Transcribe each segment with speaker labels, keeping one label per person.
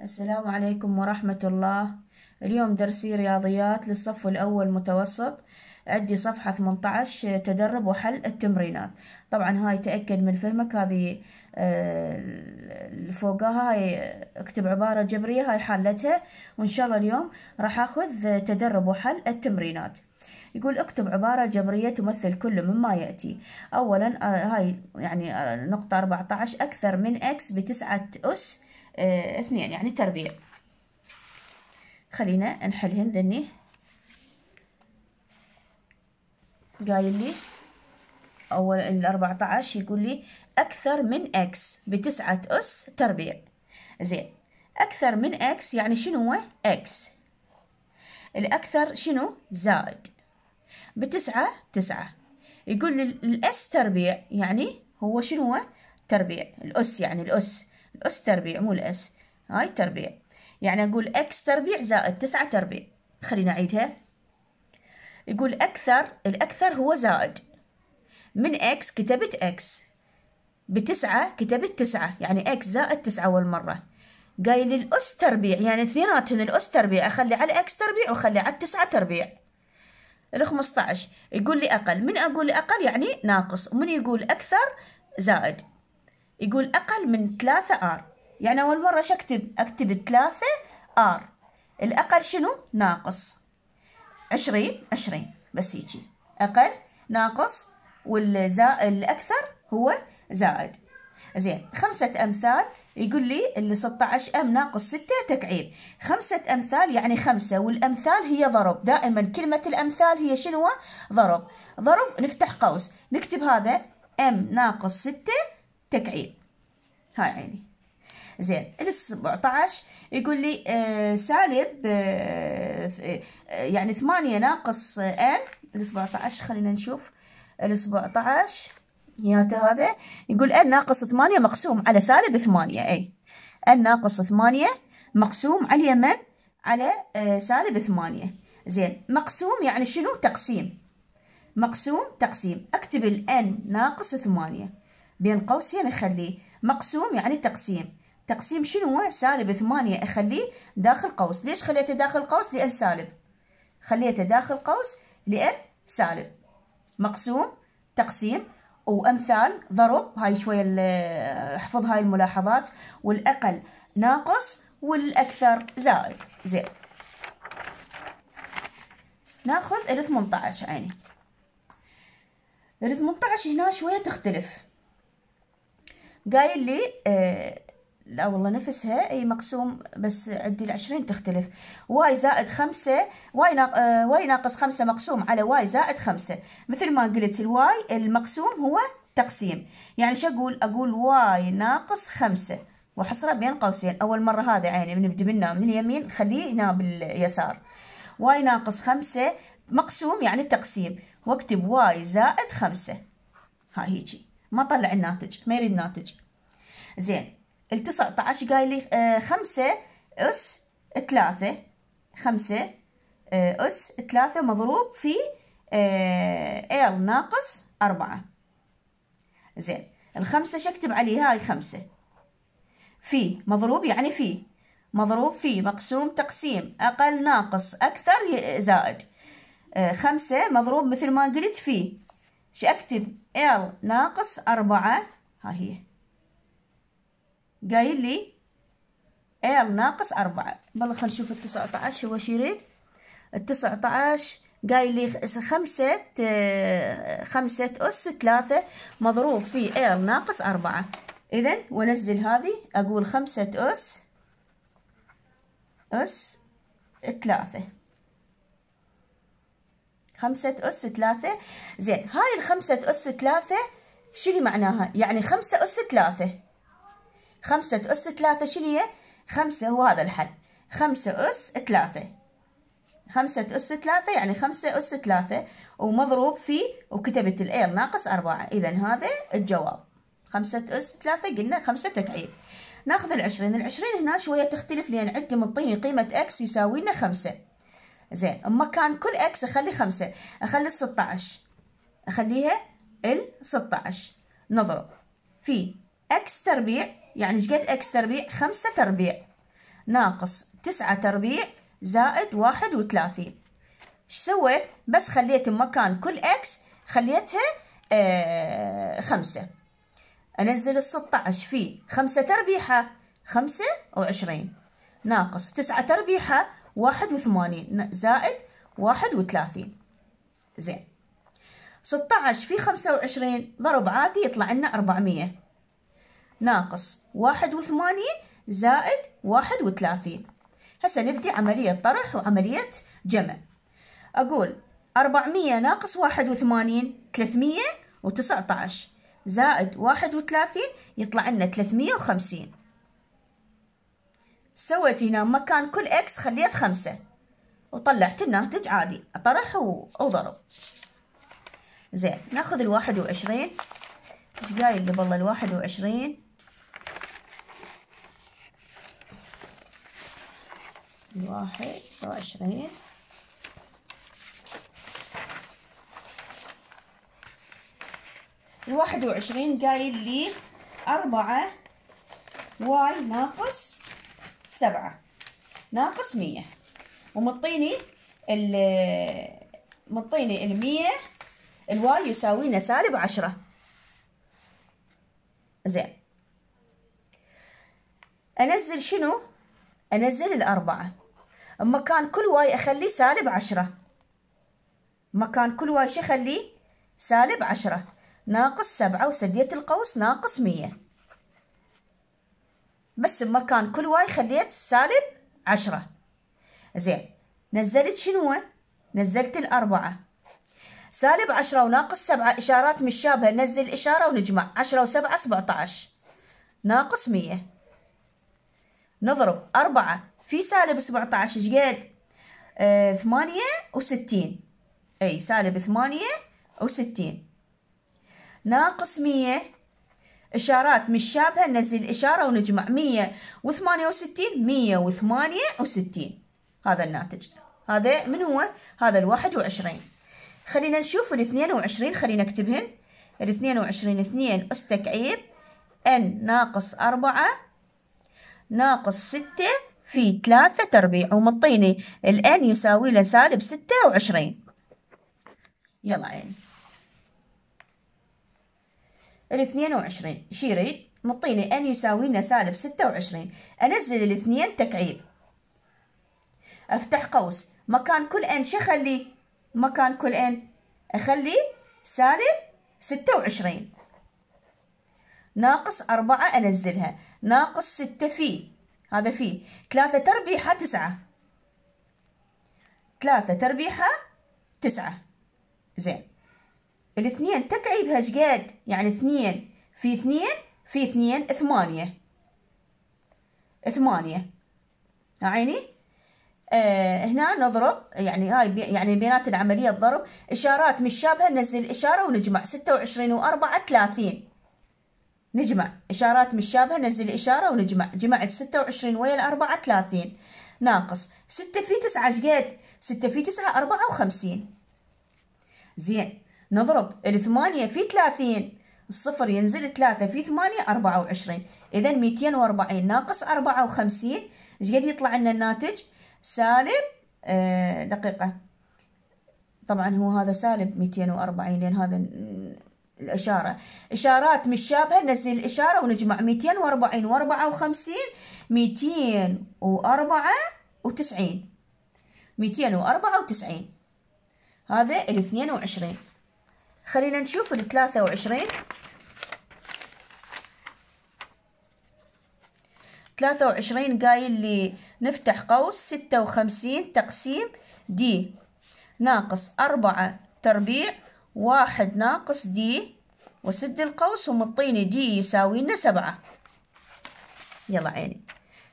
Speaker 1: السلام عليكم ورحمة الله اليوم درسي رياضيات للصف الأول متوسط عندي صفحة 18 تدرب وحل التمرينات طبعا هاي تأكد من فهمك هذه آه، اللي فوقها هاي اكتب عبارة جبرية هاي حالتها وإن شاء الله اليوم راح أخذ تدرب وحل التمرينات يقول اكتب عبارة جبرية تمثل كل مما يأتي أولا آه، هاي يعني آه، نقطة 14 أكثر من X بتسعة أس آه، اثنين يعني تربيع خلينا نحلهن ذني قايل لي أول ال 14 يقول لي أكثر من إكس بتسعة أس تربيع زين أكثر من إكس يعني شنو هو إكس الأكثر شنو زائد بتسعة تسعة يقول لي الأس تربيع يعني هو شنو هو تربيع الأس يعني الأس اس تربيع مو الاس هاي تربيع يعني اقول اكس تربيع زائد تسعة تربيع خلينا اعيدها يقول اكثر الاكثر هو زائد من اكس كتبت اكس بتسعة كتبت تسعة يعني اكس زائد تسعة اول مرة قايل الاس تربيع يعني اثنيناتهم الاس تربيع اخلي على اكس تربيع واخلي على التسعة تربيع ال 15 يقول لي اقل من اقول اقل يعني ناقص ومن يقول اكثر زائد يقول أقل من 3 آر يعني أول مرة شو أكتب أكتب 3 آر الأقل شنو ناقص 20 20 بس هيجي أقل ناقص والأكثر هو زائد زين خمسة أمثال يقول لي اللي 16 أم ناقص 6 تكعيب خمسة أمثال يعني خمسة والأمثال هي ضرب دائما كلمة الأمثال هي شنو ضرب ضرب نفتح قوس نكتب هذا أم ناقص 6 تكعيب هاي عيني زين ال 17 يقول لي آه، سالب آه، آه، يعني 8 ناقص ان ال 17 خلينا نشوف ال 17 يا هذا يقول ان ناقص 8 مقسوم على سالب 8 اي ان ناقص 8 مقسوم على يمن على سالب 8 زين مقسوم يعني شنو تقسيم مقسوم تقسيم اكتب ال ان ناقص 8 بين قوسين أخليه مقسوم يعني تقسيم تقسيم شنو هو سالب ثمانية أخليه داخل قوس ليش خليته داخل قوس لأن سالب خليته داخل قوس لأن سالب مقسوم تقسيم وأمثال ضرب هاي شوية احفظ هاي الملاحظات والأقل ناقص والأكثر زائد زين ناخذ ال 18 عيني ال 18 هنا شوية تختلف قايل لي آه لا والله نفسها اي مقسوم بس عندي العشرين تختلف واي زائد خمسة واي, ناق... آه واي ناقص خمسة مقسوم على واي زائد خمسة مثل ما قلت الواي المقسوم هو تقسيم يعني شو اقول اقول واي ناقص خمسة وحصره بين قوسين اول مرة هذا عيني بنبدي منه من اليمين خليه هنا باليسار واي ناقص خمسة مقسوم يعني تقسيم واكتب واي زائد خمسة ها هيجي ما طلع الناتج ما يريد ناتج زين ال 19 قايل لي 5 آه، اس 3 5 آه، اس 3 مضروب في ال آه، ناقص 4 زين الخمسة شكتب عليه هاي خمسة في مضروب يعني في مضروب في مقسوم تقسيم أقل ناقص أكثر زائد خمسة مضروب مثل ما قلت في شأكتب ال ناقص أربعة ها هي قايل لي ال ناقص أربعة بلا خل نشوف التسعة عشر هو شيريك التسعة عشر قايل لي خمسة آه، خمسة أس ثلاثة مضروب في ال ناقص أربعة إذا ونزل هذه أقول خمسة أس أس ثلاثة خمسة أس ثلاثة زين هاي الخمسة أس ثلاثة شو اللي معناها يعني خمسة أس ثلاثة خمسة أس ثلاثة شنو هي خمسة هو هذا الحل خمسة أس ثلاثة خمسة أس ثلاثة يعني خمسة أس ثلاثة ومضروب في وكتبت الإير ناقص أربعة إذا هذا الجواب خمسة أس ثلاثة قلنا خمسة تكعيب ناخذ العشرين العشرين هنا شوية تختلف لأن عندي منطيني قيمة إكس يساوي لنا خمسة زين اما كان كل اكس اخلي خمسة اخلي ال 16 اخليها ال 16 نضرب في اكس تربيع يعني ايش قد اكس تربيع خمسة تربيع ناقص تسعة تربيع زائد واحد وثلاثين ايش سويت بس خليت مكان كل اكس خليتها آه خمسة انزل ال 16 في خمسة تربيحة خمسة وعشرين ناقص تسعة تربيحة واحد وثمانين زائد واحد وثلاثين زين ستة عشر في خمسة وعشرين ضرب عادي يطلع لنا أربعمية ناقص واحد وثمانين زائد واحد وثلاثين هسه نبدي عملية طرح وعملية جمع أقول أربعمية ناقص واحد وثمانين ثلاثمية وتسعة عشر زائد واحد وثلاثين يطلع لنا ثلاثمية وخمسين سويت هنا مكان كل اكس خليت خمسة وطلعت الناتج عادي طرح وضرب زين ناخذ الواحد وعشرين ايش قايل قبل الواحد وعشرين الواحد وعشرين الواحد وعشرين قايل لي أربعة واي ناقص سبعة ناقص مية ومطيني ال مطيني المية الواي يساوينا سالب عشرة زين أنزل شنو؟ أنزل الأربعة مكان كل واي أخليه سالب عشرة مكان كل واي شو أخليه؟ سالب عشرة ناقص سبعة وسدية القوس ناقص مية بس بمكان كل واي خليت سالب عشرة زين نزلت شنو نزلت الأربعة سالب عشرة وناقص سبعة إشارات مشابهة نزل إشارة ونجمع عشرة وسبعة سبعة عشر ناقص مية نضرب أربعة في سالب سبعة عشر شقد آه، ثمانية وستين أي سالب ثمانية وستين ناقص مية اشارات مش شابهه ننزل اشاره ونجمع 168 168 هذا الناتج هذا من هو هذا ال21 خلينا نشوف ال22 خلينا نكتبهن ال22 2 اس تكعيب ان ناقص 4 ناقص 6 في 3 تربيع ومطيني الان يساوي له سالب 26 يلا عيني الاثنين وعشرين شي يريد مطيني أن يساوينا سالب ستة وعشرين أنزل الاثنين تكعيب أفتح قوس مكان كل ان شو خلي مكان كل ان أخلي سالب ستة وعشرين ناقص أربعة أنزلها ناقص ستة في هذا في ثلاثة تربيحة تسعة ثلاثة تربيحة تسعة زين الاثنين تكعيبها شقد يعني اثنين في اثنين في اثنين ثمانية ثمانية عيني آه هنا نضرب يعني هاي بي يعني بيناتنا عملية الضرب إشارات مشابهة ننزل إشارة ونجمع ستة وعشرين وأربعة ثلاثين نجمع إشارات مشابهة ننزل إشارة ونجمع جمعت ستة وعشرين ويا الأربعة ثلاثين ناقص ستة في تسعة شقد ستة في تسعة أربعة وخمسين زين نضرب الثمانية في ثلاثين الصفر ينزل ثلاثة في ثمانية أربعة وعشرين إذا ميتين وأربعين ناقص أربعة وخمسين إيش قد يطلع لنا الناتج سالب آه دقيقة طبعا هو هذا سالب ميتين وأربعين لأن هذا الإشارة إشارات مشابهة شابهة نزل الإشارة ونجمع ميتين وأربعين وأربعة وخمسين ميتين وأربعة وتسعين ميتين وأربعة وتسعين هذا الاثنين وعشرين خلينا نشوف ال 23 23 قايل لي نفتح قوس ستة وخمسين تقسيم دي ناقص أربعة تربيع واحد ناقص دي وسد القوس ومطيني دي يساوي لنا سبعة يلا عيني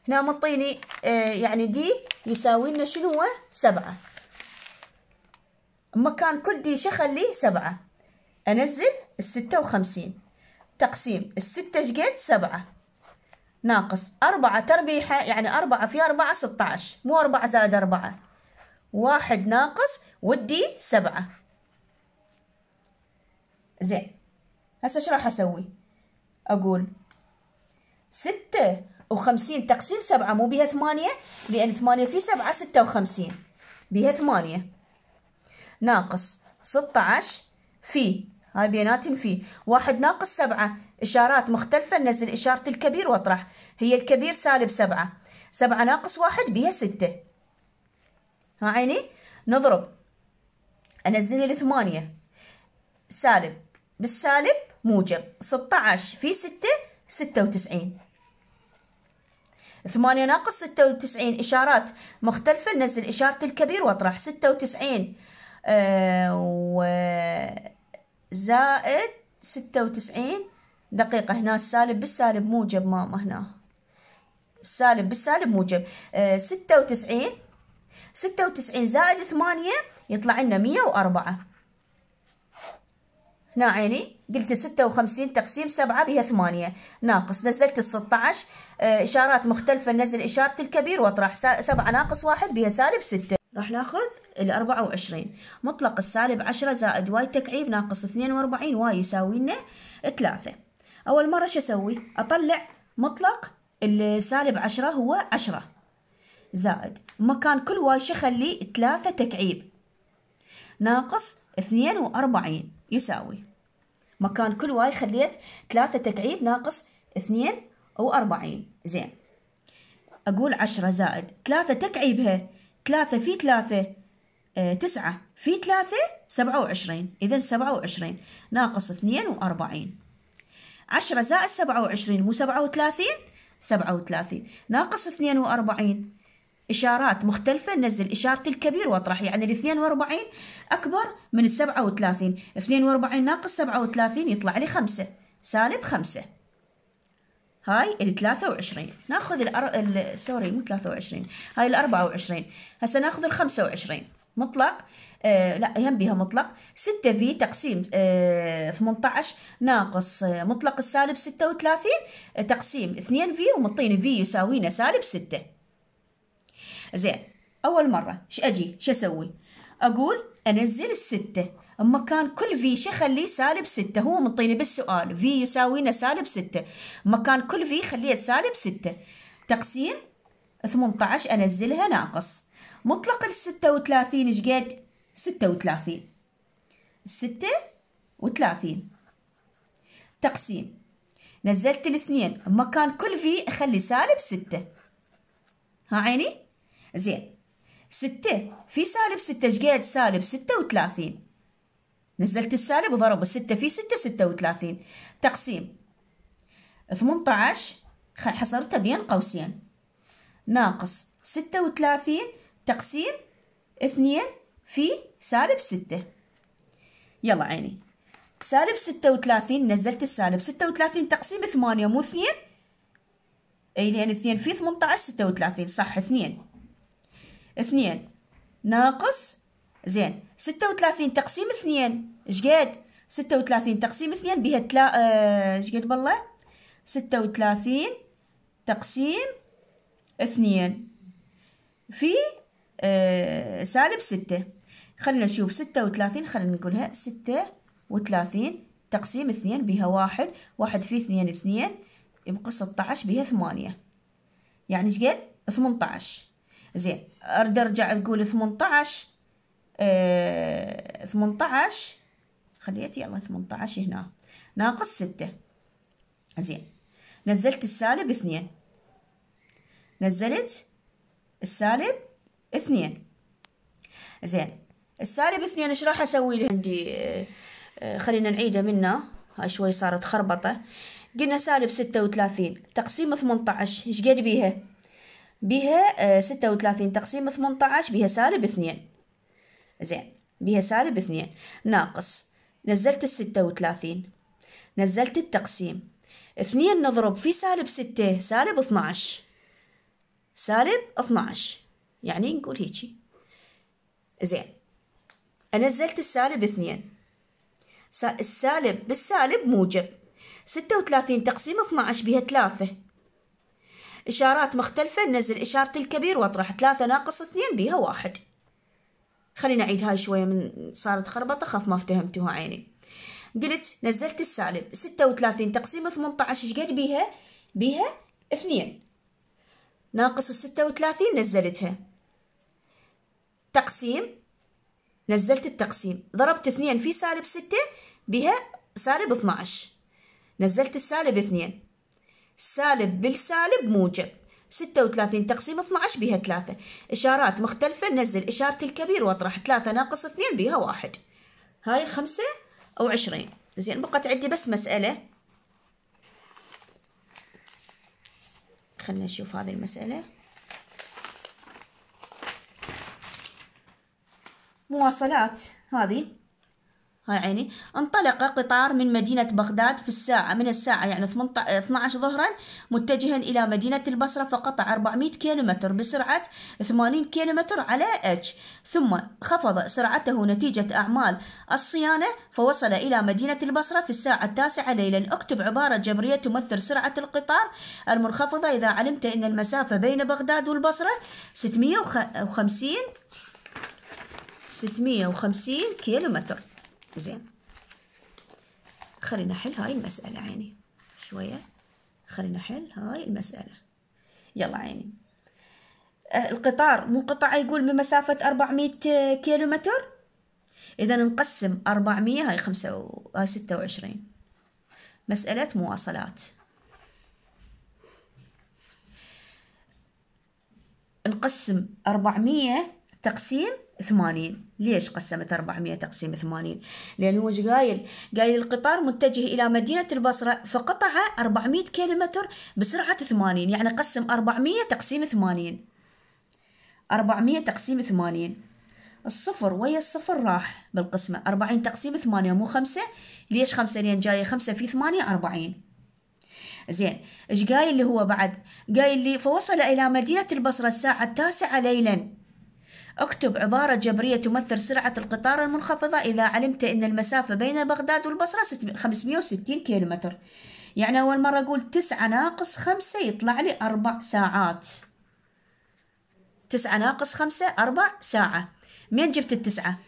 Speaker 1: هنا مطيني آه، يعني دي يساوي لنا شنو هو سبعة مكان كل دي شخلي سبعة أنزل الستة وخمسين تقسيم الستة شقد سبعة ناقص أربعة تربيحة يعني أربعة في أربعة ستاعش مو أربعة زائد أربعة واحد ناقص ودي سبعة زين هسا ايش راح اسوي اقول ستة وخمسين تقسيم سبعة مو بها ثمانية لأن ثمانية في سبعة ستة وخمسين بها ثمانية ناقص ستة عشر في هاي بينات في واحد ناقص سبعة إشارات مختلفة نزل إشارة الكبير واطرح هي الكبير سالب سبعة سبعة ناقص واحد بيها ستة ها عيني نضرب أنزل الثمانية سالب بالسالب موجب ستة عشر في ستة ستة وتسعين ثمانية ناقص ستة وتسعين إشارات مختلفة نزل إشارة الكبير واطرح ستة وتسعين آه و زائد ستة وتسعين دقيقة هنا السالب بالسالب موجب ماما هنا السالب بالسالب موجب آه، ستة وتسعين ستة وتسعين زائد ثمانية يطلع لنا مية وأربعة هنا عيني قلت ستة وخمسين تقسيم سبعة بها ثمانية ناقص نزلت الستة عشر آه، إشارات مختلفة نزل إشارة الكبير واطرح سبعة ناقص واحد بها سالب ستة راح ناخذ الأربعة وعشرين مطلق السالب عشرة زائد واي تكعيب ناقص اثنين وأربعين واي يساوي لنا ثلاثة أول مرة شو أسوي أطلع مطلق السالب عشرة هو عشرة زائد مكان كل واي شو أخليه ثلاثة تكعيب ناقص اثنين وأربعين يساوي مكان كل واي خليت ثلاثة تكعيب ناقص اثنين وأربعين زين أقول عشرة زائد ثلاثة تكعيبها ثلاثة في ثلاثة آه، تسعة في ثلاثة سبعة وعشرين إذا سبعة وعشرين ناقص اثنين وأربعين عشرة زائد سبعة وعشرين مو سبعة وثلاثين سبعة وثلاثين ناقص اثنين وأربعين إشارات مختلفة نزل إشارة الكبير واطرح يعني الاثنين وأربعين أكبر من السبعة وثلاثين اثنين وأربعين ناقص سبعة وثلاثين يطلع لي خمسة سالب خمسة هاي ال 23 ناخذ الأر... سوري مو 23 هاي ال 24 هسه ناخذ ال 25 مطلق آه لا يهم بها مطلق 6 في تقسيم آه 18 ناقص آه، مطلق السالب 36 آه، تقسيم 2 في ومطين في يساوينا سالب 6 زين اول مره ايش اجي شو اسوي اقول انزل الستة اما كان كل في شي خليه سالب ستة هو منطيني بالسؤال في يساوينا سالب ستة اما كان كل في خليه سالب ستة تقسيم 18 انزلها ناقص مطلق ال 36 ايش قد؟ 36 ستة وثلاثين تقسيم نزلت الاثنين مكان كل في اخلي سالب ستة ها عيني زين ستة في سالب ستة شقد سالب ستة وثلاثين نزلت السالب وضرب الستة في ستة ستة وثلاثين تقسيم ثمنتعش حصرتها بين قوسين ناقص ستة وثلاثين تقسيم اثنين في سالب ستة يلا عيني سالب ستة وثلاثين نزلت السالب ستة وثلاثين تقسيم ثمانية مو اثنين اي لان يعني اثنين في ثمنتعش ستة وثلاثين صح اثنين اثنين ناقص زين ستة وثلاثين تقسيم اثنين شقد ستة وثلاثين تقسيم اثنين بها تلا آه، شقد بالله ستة وثلاثين تقسيم اثنين في آه سالب ستة خلينا نشوف ستة وثلاثين خلينا نقولها ستة وثلاثين تقسيم اثنين بها واحد واحد في اثنين اثنين يبقى ستة عشر بها ثمانية يعني شقد ثمنتاعش زين أرد أرجع أقول ثمنتاعش آه 18 خليت يلا 18 هنا ناقص 6 زين نزلت السالب 2 نزلت السالب 2 زين السالب 2 ايش راح اسوي له عندي آه، آه، خلينا نعيده منا هاي شوي صارت خربطة قلنا سالب ستة وثلاثين تقسيم ثمنتعش ايش قد بيها بيها آه، ستة وثلاثين تقسيم ثمنتعش بيها سالب اثنين زين بيها سالب اثنين ناقص نزلت الستة وثلاثين نزلت التقسيم اثنين نضرب في سالب ستة سالب اثناش سالب اثناش يعني نقول هيجي زين نزلت السالب اثنين السالب بالسالب موجب ستة وثلاثين تقسيم اثناش بها ثلاثة إشارات مختلفة ننزل إشارة الكبير وأطرح ثلاثة ناقص اثنين بها واحد خلينا هاي شوية من صارت خربطة خاف ما افتهمتوها عيني قلت نزلت السالب ستة وثلاثين تقسيم ثمنتعش ايش قد بيها بيها اثنين ناقص الستة وثلاثين نزلتها تقسيم نزلت التقسيم ضربت اثنين في سالب ستة بها سالب اثنعش نزلت السالب اثنين سالب بالسالب موجب 36 تقسيم 12 بها 3 إشارات مختلفة نزل إشارة الكبير واطرح 3 ناقص 2 بها 1 هاي الخمسة أو 20 زين بقت عندي بس مسألة خلنا نشوف هذه المسألة مواصلات هذه عيني انطلق قطار من مدينة بغداد في الساعة من الساعة يعني 12 ظهرا متجها إلى مدينة البصرة فقطع 400 كيلومتر بسرعة 80 كيلومتر على اتش ثم خفض سرعته نتيجة أعمال الصيانة فوصل إلى مدينة البصرة في الساعة التاسعة ليلا اكتب عبارة جبرية تمثل سرعة القطار المنخفضة إذا علمت أن المسافة بين بغداد والبصرة 650 650 كيلومتر زين خلينا نحل هاي المسألة عيني شوية خلينا نحل هاي المسألة يلا عيني آه، القطار مو قطع يقول بمسافة 400 كيلومتر إذا نقسم 400 هاي خمسة و... هاي 26 مسألة مواصلات نقسم 400 تقسيم 80 ليش قسمت 400 تقسيم 80 لأنه وش قايل قايل القطار متجه إلى مدينة البصرة فقطع 400 كيلومتر بسرعة 80 يعني قسم 400 تقسيم 80 400 تقسيم 80 الصفر ويا الصفر راح بالقسمة 40 تقسيم 8 مو 5 ليش 5 لين جاية 5 في 8 40 زين ايش قايل اللي هو بعد قايل لي فوصل إلى مدينة البصرة الساعة التاسعة ليلاً اكتب عبارة جبرية تمثل سرعة القطار المنخفضة إذا علمت أن المسافة بين بغداد والبصرة 560 كيلومتر يعني أول مرة أقول تسعة ناقص خمسة يطلع لي أربع ساعات تسعة ناقص خمسة أربع ساعة منين جبت التسعة؟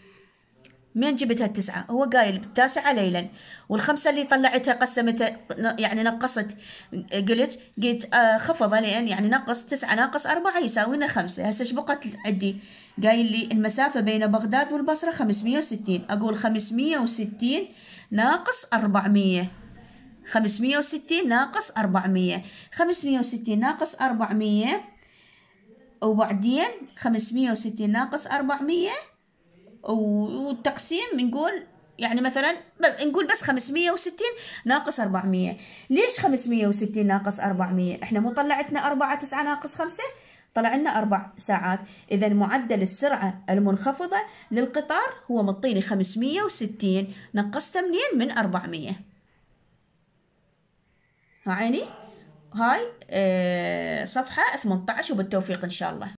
Speaker 1: من جبتها التسعة هو قايل التاسعة ليلا والخمسة اللي طلعتها قسمتها يعني نقصت قلت قلت آه لأن يعني نقص تسعة ناقص أربعة يساوينا خمسة هسه ايش بقت عندي قايل لي المسافة بين بغداد والبصرة خمسمية وستين أقول خمسمية وستين ناقص أربعمية خمسمية وستين ناقص أربعمية خمسمية وستين ناقص أربعمية وبعدين خمسمية وستين ناقص أربعمية والتقسيم نقول يعني مثلا بس نقول بس 560 ناقص 400 ليش 560 ناقص 400 احنا مو طلعتنا 4 9 ناقص 5 طلع لنا 4 ساعات إذا معدل السرعة المنخفضة للقطار هو مطيني 560 نقصت منين من 400 هاي هاي آه، صفحة 18 وبالتوفيق إن شاء الله